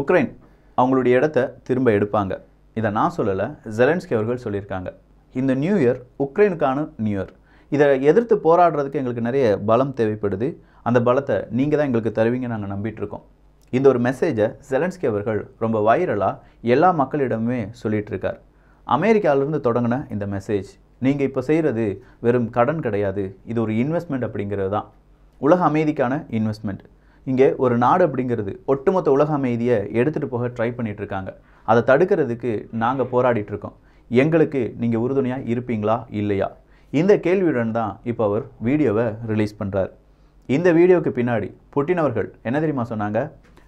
Ukraine அவங்களுடைய இடத்த திரும்ப எடுப்பாங்க இதை நான் சொல்லலை ஜெலன்ஸ்கி அவர்கள் சொல்லியிருக்காங்க இந்த நியூ இயர் உக்ரைனுக்கான நியூ இயர் இதை எதிர்த்து போராடுறதுக்கு எங்களுக்கு நிறைய பலம் தேவைப்படுது அந்த பலத்தை நீங்கள் தான் எங்களுக்கு தருவீங்க நாங்கள் நம்பிட்டுருக்கோம் இந்த ஒரு மெசேஜை ஜெலன்ஸ்கி அவர்கள் ரொம்ப வைரலாக எல்லா மக்களிடமுமே சொல்லிகிட்டு இருக்கார் அமெரிக்காவிலிருந்து தொடங்கின இந்த மெசேஜ் நீங்கள் இப்போ செய்கிறது வெறும் கடன் கிடையாது இது ஒரு இன்வெஸ்ட்மெண்ட் அப்படிங்கிறது தான் உலக அமைதிக்கான இன்வெஸ்ட்மெண்ட் இங்கே ஒரு நாடு அப்படிங்கிறது ஒட்டுமொத்த உலக அமைதியை எடுத்துகிட்டு போக ட்ரை பண்ணிகிட்டு இருக்காங்க அதை தடுக்கிறதுக்கு நாங்கள் போராடிட்டுருக்கோம் எங்களுக்கு நீங்கள் உறுதுணையாக இருப்பீங்களா இல்லையா இந்த கேள்வியுடன் தான் இப்போ அவர் வீடியோவை ரிலீஸ் பண்ணுறார் இந்த வீடியோவுக்கு பின்னாடி புட்டின் அவர்கள் என்ன தெரியுமா சொன்னாங்க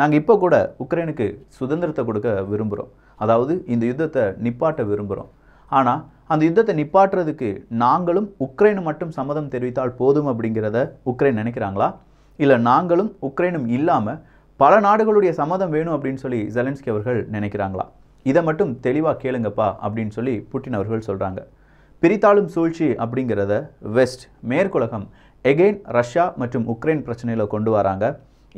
நாங்கள் இப்போ கூட உக்ரைனுக்கு சுதந்திரத்தை கொடுக்க விரும்புகிறோம் அதாவது இந்த யுத்தத்தை நிப்பாட்ட விரும்புகிறோம் ஆனால் அந்த யுத்தத்தை நிப்பாட்டுறதுக்கு நாங்களும் உக்ரைனு மட்டும் சம்மதம் தெரிவித்தால் போதும் அப்படிங்கிறத உக்ரைன் நினைக்கிறாங்களா இல்லை நாங்களும் உக்ரைனும் இல்லாமல் பல நாடுகளுடைய சம்மதம் வேணும் அப்படின்னு சொல்லி ஜெலன்ஸ்கி அவர்கள் நினைக்கிறாங்களா இதை மட்டும் தெளிவாக கேளுங்கப்பா அப்படின்னு சொல்லி புட்டின் அவர்கள் சொல்கிறாங்க பிரித்தாளும் சூழ்ச்சி அப்படிங்கிறத வெஸ்ட் மேற்குலகம் எகெயின் ரஷ்யா மற்றும் உக்ரைன் பிரச்சனையில் கொண்டு வராங்க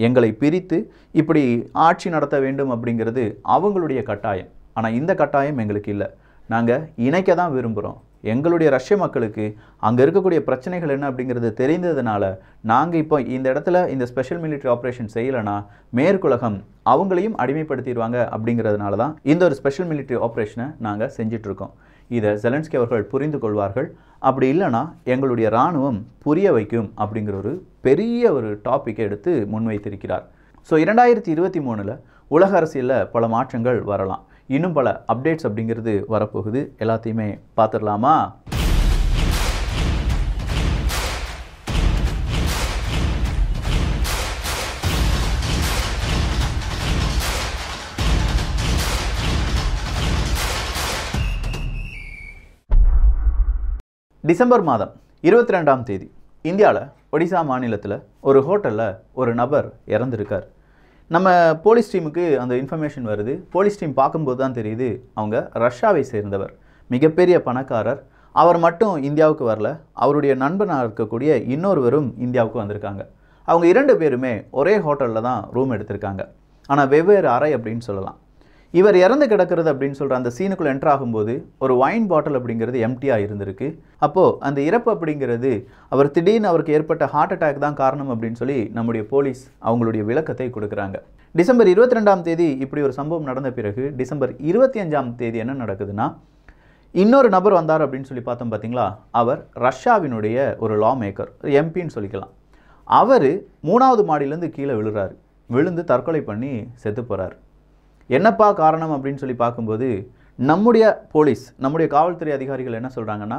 எங்களை பிரித்து இப்படி ஆட்சி நடத்த வேண்டும் அப்படிங்கிறது அவங்களுடைய கட்டாயம் ஆனால் இந்த கட்டாயம் எங்களுக்கு இல்லை நாங்கள் இணைக்க தான் விரும்புகிறோம் எங்களுடைய ரஷ்ய மக்களுக்கு அங்கே இருக்கக்கூடிய பிரச்சனைகள் என்ன அப்படிங்கிறது தெரிந்ததுனால நாங்கள் இப்போ இந்த இடத்துல இந்த ஸ்பெஷல் மிலிட்ரி ஆப்ரேஷன் செய்யலைன்னா மேற்குலகம் அவங்களையும் அடிமைப்படுத்திடுவாங்க அப்படிங்கிறதுனால தான் இந்த ஒரு ஸ்பெஷல் மிலிட்ரி ஆப்ரேஷனை நாங்கள் செஞ்சிட்ருக்கோம் இதை ஜெலன்ஸ்கி அவர்கள் புரிந்து கொள்வார்கள் அப்படி இல்லைனா எங்களுடைய இராணுவம் புரிய வைக்கும் அப்படிங்கிற ஒரு பெரிய ஒரு டாப்பிக்கை எடுத்து முன்வைத்திருக்கிறார் ஸோ இரண்டாயிரத்தி இருபத்தி மூணில் உலக அரசியலில் பல மாற்றங்கள் வரலாம் இன்னும் பல அப்டேட்ஸ் அப்படிங்கிறது வரப்போகுது எல்லாத்தையுமே பார்த்துடலாமா டிசம்பர் மாதம் இருபத்தி ரெண்டாம் தேதி இந்தியாவில் ஒடிசா மாநிலத்தில் ஒரு ஹோட்டலில் ஒரு நபர் இறந்திருக்கார் நம்ம போலீஸ் டீமுக்கு அந்த இன்ஃபர்மேஷன் வருது போலீஸ் டீம் பார்க்கும்போது தான் தெரியுது அவங்க ரஷ்யாவை சேர்ந்தவர் மிகப்பெரிய பணக்காரர் அவர் மட்டும் இந்தியாவுக்கு வரல அவருடைய நண்பனாக இருக்கக்கூடிய இன்னொருவரும் இந்தியாவுக்கு வந்திருக்காங்க அவங்க இரண்டு பேருமே ஒரே ஹோட்டலில் தான் ரூம் எடுத்திருக்காங்க ஆனால் வெவ்வேறு அறை அப்படின்னு சொல்லலாம் இவர் இறந்து கிடக்கிறது அப்படின்னு சொல்கிற அந்த சீனுக்குள்ளே என்ட்ரு ஆகும்போது ஒரு வைன் பாட்டில் அப்படிங்கிறது எம்டியாக இருந்திருக்கு அப்போது அந்த இறப்பு அப்படிங்கிறது அவர் திடீர்னு அவருக்கு ஏற்பட்ட ஹார்ட் அட்டாக் தான் காரணம் அப்படின்னு சொல்லி நம்முடைய போலீஸ் அவங்களுடைய விளக்கத்தை கொடுக்குறாங்க டிசம்பர் இருபத்தி ரெண்டாம் தேதி இப்படி ஒரு சம்பவம் நடந்த பிறகு டிசம்பர் இருபத்தி அஞ்சாம் தேதி என்ன நடக்குதுன்னா இன்னொரு நபர் வந்தார் அப்படின்னு சொல்லி பார்த்தோம் பார்த்தீங்களா அவர் ரஷ்யாவினுடைய ஒரு லா மேக்கர் எம்பின்னு சொல்லிக்கலாம் அவர் மூணாவது மாடியிலேருந்து கீழே விழுறாரு விழுந்து தற்கொலை பண்ணி செத்து போகிறார் என்னப்பா காரணம் அப்படின்னு சொல்லி பார்க்கும்போது நம்முடைய போலீஸ் நம்முடைய காவல்துறை அதிகாரிகள் என்ன சொல்கிறாங்கன்னா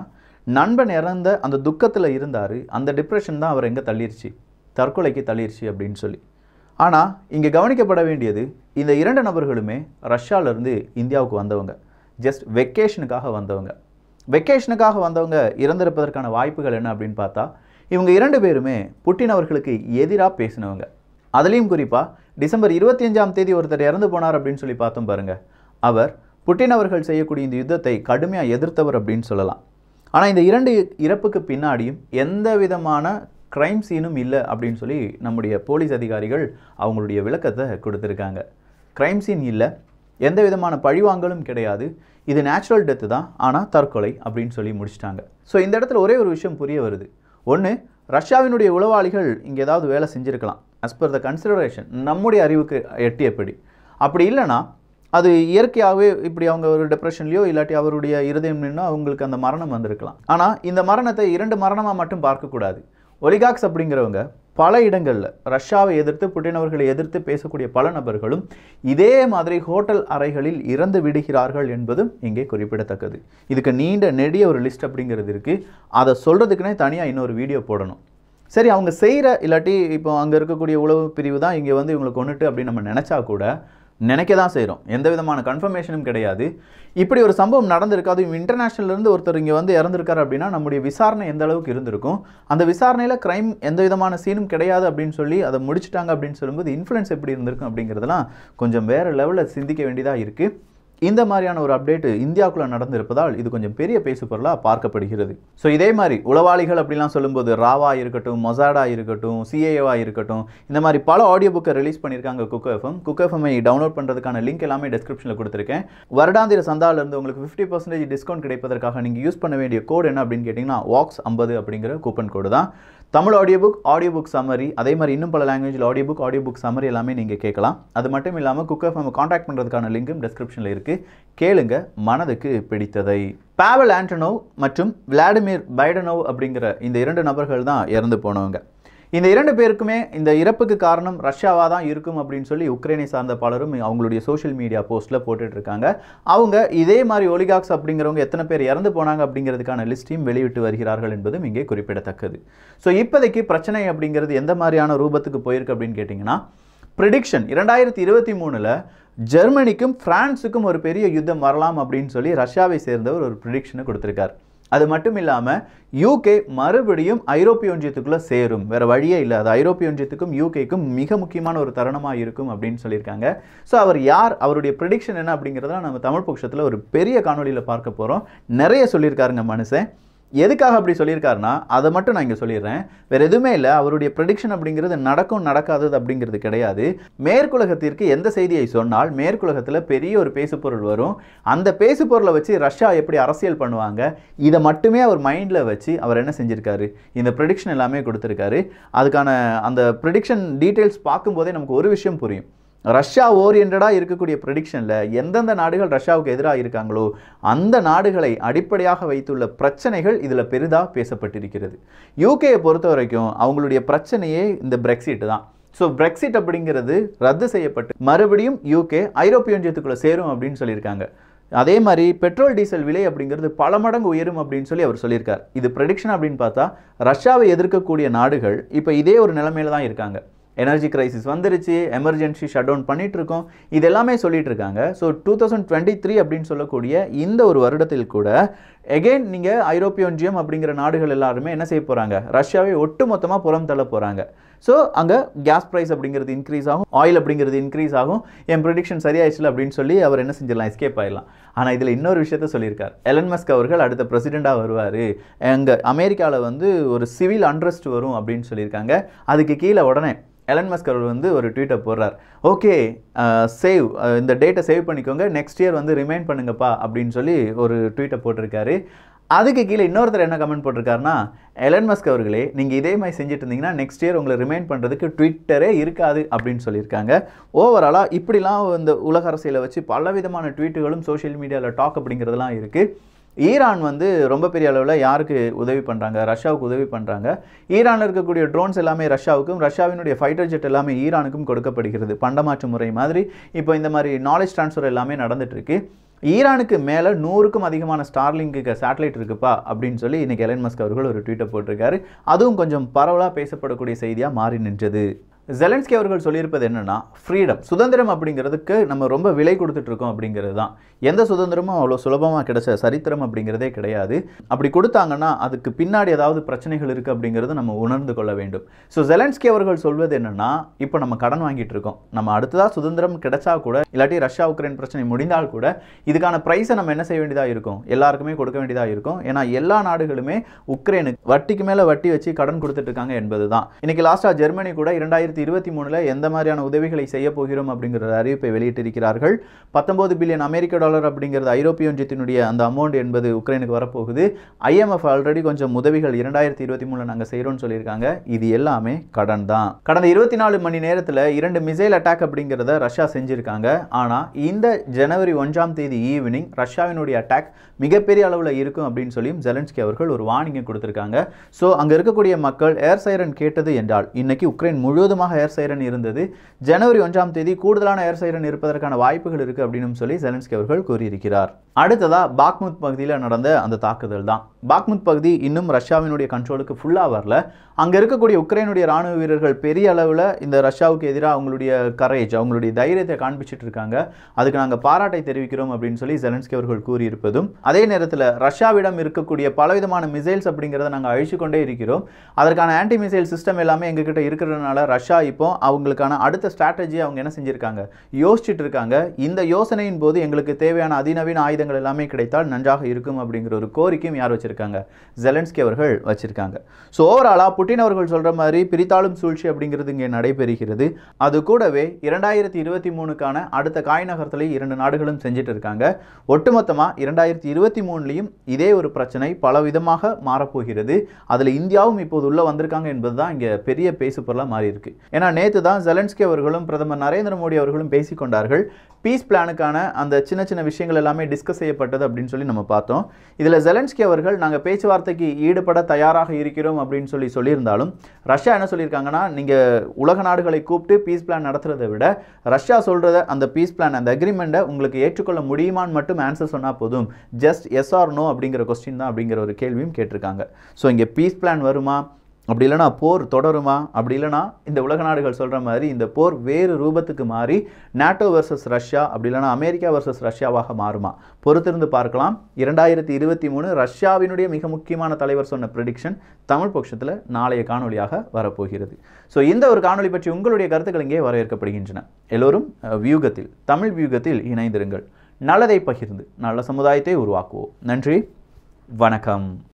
நண்பன் இறந்த அந்த துக்கத்தில் இருந்தார் அந்த டிப்ரெஷன் தான் அவர் எங்கே தள்ளிருச்சு தற்கொலைக்கு தள்ளிருச்சு அப்படின்னு சொல்லி ஆனால் இங்கே கவனிக்கப்பட வேண்டியது இந்த இரண்டு நபர்களுமே ரஷ்யாவிலேருந்து இந்தியாவுக்கு வந்தவங்க ஜஸ்ட் வெக்கேஷனுக்காக வந்தவங்க வெக்கேஷனுக்காக வந்தவங்க இறந்திருப்பதற்கான வாய்ப்புகள் என்ன அப்படின்னு பார்த்தா இவங்க இரண்டு பேருமே புட்டின் அவர்களுக்கு எதிராக பேசினவங்க அதுலேயும் குறிப்பாக டிசம்பர் இருபத்தி அஞ்சாம் தேதி ஒருத்தர் இறந்து போனார் அப்படின்னு சொல்லி பார்த்தோம் பாருங்கள் அவர் புட்டின் அவர்கள் செய்யக்கூடிய இந்த யுத்தத்தை கடுமையாக எதிர்த்தவர் அப்படின்னு சொல்லலாம் ஆனால் இந்த இரண்டு இறப்புக்கு பின்னாடியும் எந்த விதமான க்ரைம் சீனும் இல்லை அப்படின்னு சொல்லி நம்முடைய போலீஸ் அதிகாரிகள் அவங்களுடைய விளக்கத்தை கொடுத்துருக்காங்க க்ரைம் சீன் இல்லை எந்த விதமான பழிவாங்கலும் கிடையாது இது நேச்சுரல் டெத்து தான் ஆனால் தற்கொலை அப்படின்னு சொல்லி முடிச்சிட்டாங்க ஸோ இந்த இடத்துல ஒரே ஒரு விஷயம் புரிய வருது ஒன்று ரஷ்யாவினுடைய உளவாளிகள் இங்கே ஏதாவது வேலை செஞ்சுருக்கலாம் அஸ் பர் த கன்சிடரேஷன் நம்முடைய அறிவுக்கு எட்டி எப்படி அப்படி இல்லைன்னா அது இயற்கையாகவே இப்படி அவங்க ஒரு டிப்ரெஷன்லையோ இல்லாட்டி அவருடைய இருதயம் நின்று அவங்களுக்கு அந்த மரணம் வந்திருக்கலாம் ஆனால் இந்த மரணத்தை இரண்டு மரணமாக மட்டும் பார்க்கக்கூடாது ஒலிகாக்ஸ் அப்படிங்கிறவங்க பல இடங்களில் ரஷ்யாவை எதிர்த்து புட்டினவர்களை எதிர்த்து பேசக்கூடிய பல நபர்களும் இதே மாதிரி ஹோட்டல் அறைகளில் இறந்து விடுகிறார்கள் என்பதும் இங்கே குறிப்பிடத்தக்கது இதுக்கு நீண்ட நெடிய ஒரு லிஸ்ட் அப்படிங்கிறது இருக்குது அதை சொல்கிறதுக்குனே தனியாக இன்னொரு வீடியோ போடணும் சரி அவங்க செய்கிற இல்லாட்டி இப்போ அங்கே இருக்கக்கூடிய உளவு பிரிவு தான் இங்கே வந்து இவங்களை கொண்டுட்டு அப்படின்னு நம்ம நினச்சா கூட நினைக்க தான் செய்கிறோம் எந்த விதமான கன்ஃபர்மேஷனும் கிடையாது இப்படி ஒரு சம்பவம் நடந்திருக்கு அதுவும் இன்டர்நேஷ்னல்லேருந்து ஒருத்தர் இங்கே வந்து இறந்துருக்காரு அப்படின்னா நம்முடைய விசாரணை எந்த அளவுக்கு இருந்திருக்கும் அந்த விசாரணையில் க்ரைம் எந்த விதமான சீனும் கிடையாது அப்படின்னு சொல்லி அதை முடிச்சுட்டாங்க அப்படின்னு சொல்லும்போது இன்ஃப்ளூயன்ஸ் எப்படி இருந்திருக்கும் அப்படிங்கிறதுலாம் கொஞ்சம் வேறு லெவலில் சிந்திக்க வேண்டியதாக இருக்குது இந்த மாதிரியான ஒரு அப்டேட்டு இந்தியாவுக்குள்ள நடந்திருப்பதால் இது கொஞ்சம் பெரிய பேசுபொருளாக பார்க்கப்படுகிறது ஸோ இதே மாதிரி உளவாளிகள் அப்படிலாம் சொல்லும்போது ராவா இருக்கட்டும் மொசாடா இருக்கட்டும் சிஏஏவா இருக்கட்டும் இந்த மாதிரி பல ஆடியோ புக்கை ரிலீஸ் பண்ணியிருக்காங்க குக் எஃப்எம் குக் எஃப்எம்ஐ டவுன்லோட் பண்ணுறதுக்கான லிங்க் எல்லாமே டிஸ்கிரிப்ஷனில் கொடுத்துருக்கேன் வருடாந்திர இருந்து உங்களுக்கு ஃபிஃப்டி பர்சன்டேஜ் டிஸ்கவுண்ட் கிடைப்பதற்காக நீங்கள் யூஸ் பண்ண வேண்டிய கோடு என்ன அப்படின்னு கேட்டிங்கன்னா வாக்ஸ் ஐம்பது அப்படிங்கிற கூப்பன் கோடு தான் Tamil audio book audio book summary அதே மாதிரி இன்னும் பல லாங்குவேஜில் audio book audio book summary எல்லாமே நீங்கள் கேட்கலாம் அது மட்டும் இல்லாமல் குக் எஃப்எம் காண்டாக்ட் பண்ணுறதுக்கான லிங்க்கும் டிஸ்கிரிப்ஷனில் இருக்குது கேளுங்க மனதுக்கு பிடித்ததை பாவல் ஆண்டனோவ் மற்றும் விளாடிமிர் பைடனோவ் அப்படிங்கிற இந்த இரண்டு நபர்கள் தான் இறந்து போனவங்க இந்த இரண்டு பேருக்குமே இந்த இறப்புக்கு காரணம் ரஷ்யாவாக தான் இருக்கும் அப்படின்னு சொல்லி உக்ரைனை சார்ந்த பலரும் அவங்களுடைய சோஷியல் மீடியா போஸ்ட்டில் போட்டுட்ருக்காங்க அவங்க இதே மாதிரி ஒலிகாக்ஸ் அப்படிங்கிறவங்க எத்தனை பேர் இறந்து போனாங்க அப்படிங்கிறதுக்கான லிஸ்ட்டையும் வெளியிட்டு வருகிறார்கள் என்பதும் இங்கே குறிப்பிடத்தக்கது ஸோ இப்போதைக்கு பிரச்சனை அப்படிங்கிறது எந்த மாதிரியான ரூபத்துக்கு போயிருக்கு அப்படின்னு கேட்டிங்கன்னா ப்ரிடிக்ஷன் இரண்டாயிரத்தி இருபத்தி மூணில் ஜெர்மனிக்கும் ஃப்ரான்ஸுக்கும் ஒரு பெரிய யுத்தம் வரலாம் அப்படின்னு சொல்லி ரஷ்யாவை சேர்ந்தவர் ஒரு ப்ரிடிக்ஷனை கொடுத்துருக்கார் அது மட்டும் இல்லாமல் யூகே மறுபடியும் ஐரோப்பிய ஒன்றியத்துக்குள்ளே சேரும் வேறு வழியே இல்லை அது ஐரோப்பிய ஒன்றியத்துக்கும் யூகேக்கும் மிக முக்கியமான ஒரு தருணமாக இருக்கும் அப்படின்னு சொல்லியிருக்காங்க ஸோ அவர் யார் அவருடைய ப்ரிடிக்ஷன் என்ன அப்படிங்கிறதெல்லாம் நம்ம தமிழ் பட்சத்தில் ஒரு பெரிய காணொலியில் பார்க்க போகிறோம் நிறைய சொல்லியிருக்காருங்க மனுஷன் எதுக்காக அப்படி சொல்லியிருக்காருன்னா அதை மட்டும் நான் இங்கே சொல்லிடுறேன் வேறு எதுவுமே இல்லை அவருடைய ப்ரெடிக்ஷன் அப்படிங்கிறது நடக்கும் நடக்காதது அப்படிங்கிறது கிடையாது மேற்குலகத்திற்கு எந்த செய்தியை சொன்னால் மேற்குலகத்தில் பெரிய ஒரு பேசுபொருள் வரும் அந்த பேசுபொருளை வச்சு ரஷ்யா எப்படி அரசியல் பண்ணுவாங்க இதை மட்டுமே அவர் மைண்டில் வச்சு அவர் என்ன செஞ்சுருக்காரு இந்த ப்ரெடிக்ஷன் எல்லாமே கொடுத்துருக்காரு அதுக்கான அந்த ப்ரெடிக்ஷன் டீட்டெயில்ஸ் பார்க்கும்போதே நமக்கு ஒரு விஷயம் புரியும் ரஷ்யா ஓரியன்டாக இருக்கக்கூடிய ப்ரெடிக்ஷனில் எந்தெந்த நாடுகள் ரஷ்யாவுக்கு எதிராக இருக்காங்களோ அந்த நாடுகளை அடிப்படையாக வைத்துள்ள பிரச்சனைகள் இதில் பெரிதாக பேசப்பட்டிருக்கிறது யூகேயை பொறுத்த வரைக்கும் அவங்களுடைய பிரச்சனையே இந்த பிரெக்சிட் தான் ஸோ பிரெக்சிட் அப்படிங்கிறது ரத்து செய்யப்பட்டு மறுபடியும் யூகே ஐரோப்பிய ஒன்றியத்துக்குள்ளே சேரும் அப்படின்னு சொல்லியிருக்காங்க அதே மாதிரி பெட்ரோல் டீசல் விலை அப்படிங்கிறது பல மடங்கு உயரும் அப்படின்னு சொல்லி அவர் சொல்லியிருக்கார் இது ப்ரெடிக்ஷன் அப்படின்னு பார்த்தா ரஷ்யாவை எதிர்க்கக்கூடிய நாடுகள் இப்போ இதே ஒரு நிலைமையில தான் இருக்காங்க எனர்ஜி கிரைசிஸ் வந்துருச்சு எமர்ஜென்சி ஷட் டவுன் இருக்கோம் இது எல்லாமே சொல்லிகிட்டு இருக்காங்க so two thousand twenty three அப்படின்னு சொல்லக்கூடிய இந்த ஒரு வருடத்தில் கூட எகெயின் நீங்கள் ஐரோப்பிய ஒன்றியம் அப்படிங்கிற நாடுகள் எல்லாருமே என்ன செய்ய போகிறாங்க ரஷ்யாவை ஒட்டு மொத்தமாக புறம் தள்ள போகிறாங்க ஸோ அங்கே கேஸ் ப்ரைஸ் அப்படிங்கிறது இன்க்ரீஸ் ஆகும் ஆயில் அப்படிங்கிறது இன்க்ரீஸ் ஆகும் என் ப்ரொடிக்ஷன் சரியாயிடுச்சு அப்படின்னு சொல்லி அவர் என்ன செஞ்சிடலாம் எஸ்கேப் ஆகிடலாம் ஆனால் இதில் இன்னொரு விஷயத்த சொல்லியிருக்கார் எலன் மஸ்க் அவர்கள் அடுத்த பிரசிடெண்ட்டாக வருவார் எங்கள் அமெரிக்காவில் வந்து ஒரு சிவில் அண்ட்ரஸ்ட் வரும் அப்படின்னு சொல்லியிருக்காங்க அதுக்கு கீழே உடனே எலன் மஸ்க் அவர் வந்து ஒரு ட்வீட்டை போடுறார் ஓகே சேவ் uh, uh, இந்த டேட்டை சேவ் பண்ணிக்கோங்க நெக்ஸ்ட் இயர் வந்து ரிமைண்ட் பண்ணுங்கப்பா அப்படின்னு சொல்லி ஒரு ட்வீட்டை போட்டிருக்காரு அதுக்கு கீழே இன்னொருத்தர் என்ன கமெண்ட் போட்டிருக்காருன்னா எலன் மஸ்க் அவர்களே நீங்கள் இதே மாதிரி செஞ்சுட்டு இருந்தீங்கன்னா நெக்ஸ்ட் இயர் உங்களை ரிமைண்ட் பண்ணுறதுக்கு ட்விட்டரே இருக்காது அப்படின்னு சொல்லியிருக்காங்க ஓவராலாக இப்படிலாம் இந்த உலக அரசியலை வச்சு பல விதமான ட்வீட்டுகளும் சோஷியல் மீடியாவில் டாக் அப்படிங்கிறதுலாம் இருக்குது ஈரான் வந்து ரொம்ப பெரிய அளவில் யாருக்கு உதவி பண்ணுறாங்க ரஷ்யாவுக்கு உதவி பண்ணுறாங்க ஈரானில் இருக்கக்கூடிய ட்ரோன்ஸ் எல்லாமே ரஷ்யாவுக்கும் ரஷ்யாவினுடைய ஃபைட்டர் ஜெட் எல்லாமே ஈரானுக்கும் கொடுக்கப்படுகிறது பண்டமாற்று முறை மாதிரி இப்போ இந்த மாதிரி நாலேஜ் ட்ரான்ஸ்ஃபர் எல்லாமே நடந்துகிட்ருக்கு ஈரானுக்கு மேலே நூறுக்கும் அதிகமான ஸ்டார்லிங்கு சேட்டலைட் இருக்குப்பா அப்படின்னு சொல்லி இன்றைக்கி எலன் மஸ்க் அவர்கள் ஒரு ட்வீட்டை போட்டிருக்காரு அதுவும் கொஞ்சம் பரவலாக பேசப்படக்கூடிய செய்தியாக மாறி நின்றது ஜெலன்ஸ்கி அவர்கள் சொல்லியிருப்பது என்னென்னா ஃப்ரீடம் சுதந்திரம் அப்படிங்கிறதுக்கு நம்ம ரொம்ப விலை கொடுத்துட்ருக்கோம் அப்படிங்கிறது தான் எந்த சுதந்திரமும் அவ்வளோ சுலபமாக கிடைச்ச சரித்திரம் அப்படிங்கிறதே கிடையாது அப்படி கொடுத்தாங்கன்னா அதுக்கு பின்னாடி ஏதாவது பிரச்சனைகள் இருக்குது அப்படிங்கிறது நம்ம உணர்ந்து கொள்ள வேண்டும் ஸோ ஜெலன்ஸ்கி அவர்கள் சொல்வது என்னென்னா இப்போ நம்ம கடன் வாங்கிட்டு இருக்கோம் நம்ம அடுத்ததாக சுதந்திரம் கிடைச்சா கூட இல்லாட்டி ரஷ்யா உக்ரைன் பிரச்சனை முடிந்தால் கூட இதுக்கான ப்ரைஸை நம்ம என்ன செய்ய வேண்டியதாக இருக்கும் எல்லாருக்குமே கொடுக்க வேண்டியதாக இருக்கும் ஏன்னா எல்லா நாடுகளுமே உக்ரைனுக்கு வட்டிக்கு மேலே வட்டி வச்சு கடன் கொடுத்துட்ருக்காங்க என்பது தான் இன்றைக்கி லாஸ்ட்டாக ஜெர்மனி கூட இரண்டாயிரத்தி ரெண்டாயிரத்தி இருபத்தி மூணில் எந்த மாதிரியான உதவிகளை செய்ய போகிறோம் அப்படிங்கிற அறிவிப்பை வெளியிட்டிருக்கிறார்கள் பத்தொன்பது பில்லியன் அமெரிக்க டாலர் அப்படிங்கிறது ஐரோப்பிய ஒன்றியத்தினுடைய அந்த அமௌண்ட் என்பது உக்ரைனுக்கு வரப்போகுது ஐஎம்எஃப் ஆல்ரெடி கொஞ்சம் உதவிகள் இரண்டாயிரத்தி இருபத்தி மூணில் நாங்கள் செய்கிறோம்னு சொல்லியிருக்காங்க இது எல்லாமே கடன் தான் கடந்த இருபத்தி நாலு மணி நேரத்தில் இரண்டு மிசைல் அட்டாக் அப்படிங்கிறத ரஷ்யா செஞ்சுருக்காங்க ஆனால் இந்த ஜனவரி ஒன்றாம் தேதி ஈவினிங் ரஷ்யாவினுடைய அட்டாக் மிகப்பெரிய அளவில் இருக்கும் அப்படின்னு சொல்லி ஜெலன்ஸ்கி அவர்கள் ஒரு வார்னிங்கை கொடுத்துருக்காங்க ஸோ அங்கே இருக்கக்கூடிய மக்கள் ஏர் சைரன் கேட்டது என்றால் இன்னைக்கு உக்ரைன் முழுவதுமாக அதிகமாக ஏர் சைரன் இருந்தது ஜனவரி ஒன்றாம் தேதி கூடுதலான ஏர் சைரன் இருப்பதற்கான வாய்ப்புகள் இருக்கு அப்படின்னு சொல்லி செலன்ஸ்கி அவர்கள் கூறியிருக்கிறார் அடுத்ததா பாக்முத் பகுதியில் நடந்த அந்த தாக்குதல் தான் பாக்முத் பகுதி இன்னும் ரஷ்யாவினுடைய கண்ட்ரோலுக்கு ஃபுல்லாக வரல அங்கே இருக்கக்கூடிய உக்ரைனுடைய ராணுவ வீரர்கள் பெரிய அளவில் இந்த ரஷ்யாவுக்கு எதிராக அவங்களுடைய கரேஜ் அவங்களுடைய தைரியத்தை காண்பிச்சிட்டு இருக்காங்க அதுக்கு நாங்கள் பாராட்டை தெரிவிக்கிறோம் அப்படின்னு சொல்லி ஜெலன்ஸ்கி அவர்கள் கூறியிருப்பதும் அதே நேரத்தில் ரஷ்யாவிடம் இருக்கக்கூடிய பலவிதமான மிசைல்ஸ் அப்படிங்கிறத நாங்கள் அழிச்சு கொண்டே இருக்கிறோம் அதற்கான ஆன்டி மிசைல் சிஸ்டம் எல்லாமே எங்ககிட்ட இருக்கிறதுனால ரஷ்யா ரஷ்யா இப்போ அவங்களுக்கான அடுத்த ஸ்ட்ராட்டஜி அவங்க என்ன செஞ்சுருக்காங்க யோசிச்சுட்டு இருக்காங்க இந்த யோசனையின் போது எங்களுக்கு தேவையான அதிநவீன ஆயுதங்கள் எல்லாமே கிடைத்தால் நன்றாக இருக்கும் அப்படிங்கிற ஒரு கோரிக்கையும் யார் வச்சுருக்காங்க ஜெலன்ஸ்கி அவர்கள் வச்சுருக்காங்க ஸோ ஓவராலாக புட்டின் அவர்கள் சொல்கிற மாதிரி பிரித்தாளும் சூழ்ச்சி அப்படிங்கிறது இங்கே நடைபெறுகிறது அது கூடவே இரண்டாயிரத்தி இருபத்தி மூணுக்கான அடுத்த காய் நகரத்துலேயும் இரண்டு நாடுகளும் செஞ்சுட்டு இருக்காங்க ஒட்டுமொத்தமாக இரண்டாயிரத்தி இருபத்தி மூணுலேயும் இதே ஒரு பிரச்சனை பல விதமாக மாறப்போகிறது அதில் இந்தியாவும் இப்போது உள்ளே வந்திருக்காங்க என்பது தான் இங்கே பெரிய பேசுப்பொருளாக மாறியிருக்கு ஏன்னா நேற்று தான் ஜெலன்ஸ்கி அவர்களும் பிரதமர் நரேந்திர மோடி அவர்களும் பேசிக்கொண்டார்கள் பீஸ் பிளானுக்கான அந்த சின்ன சின்ன விஷயங்கள் எல்லாமே டிஸ்கஸ் செய்யப்பட்டது அப்படின்னு சொல்லி நம்ம பார்த்தோம் இதில் ஜெலன்ஸ்கி அவர்கள் நாங்கள் பேச்சுவார்த்தைக்கு ஈடுபட தயாராக இருக்கிறோம் அப்படின்னு சொல்லி சொல்லியிருந்தாலும் ரஷ்யா என்ன சொல்லியிருக்காங்கன்னா நீங்கள் உலக நாடுகளை கூப்பிட்டு பீஸ் பிளான் நடத்துறதை விட ரஷ்யா சொல்கிறத அந்த பீஸ் பிளான் அந்த அக்ரிமெண்ட்டை உங்களுக்கு ஏற்றுக்கொள்ள முடியுமான்னு மட்டும் ஆன்சர் சொன்னால் போதும் ஜஸ்ட் எஸ் ஆர் நோ அப்படிங்கிற கொஸ்டின் தான் அப்படிங்கிற ஒரு கேள்வியும் கேட்டிருக்காங்க ஸோ இங்கே பீஸ் பிளான் வருமா அப்படி இல்லைனா போர் தொடருமா அப்படி இல்லைனா இந்த உலக நாடுகள் சொல்கிற மாதிரி இந்த போர் வேறு ரூபத்துக்கு மாறி நேட்டோ வர்சஸ் ரஷ்யா அப்படி இல்லைனா அமெரிக்கா வர்சஸ் ரஷ்யாவாக மாறுமா பொறுத்திருந்து பார்க்கலாம் இரண்டாயிரத்தி இருபத்தி மூணு ரஷ்யாவினுடைய மிக முக்கியமான தலைவர் சொன்ன ப்ரெடிக்ஷன் தமிழ் பட்சத்தில் நாளைய காணொலியாக வரப்போகிறது ஸோ இந்த ஒரு காணொலி பற்றி உங்களுடைய கருத்துக்கள் இங்கே வரவேற்கப்படுகின்றன எல்லோரும் வியூகத்தில் தமிழ் வியூகத்தில் இணைந்திருங்கள் நல்லதை பகிர்ந்து நல்ல சமுதாயத்தை உருவாக்குவோம் நன்றி வணக்கம்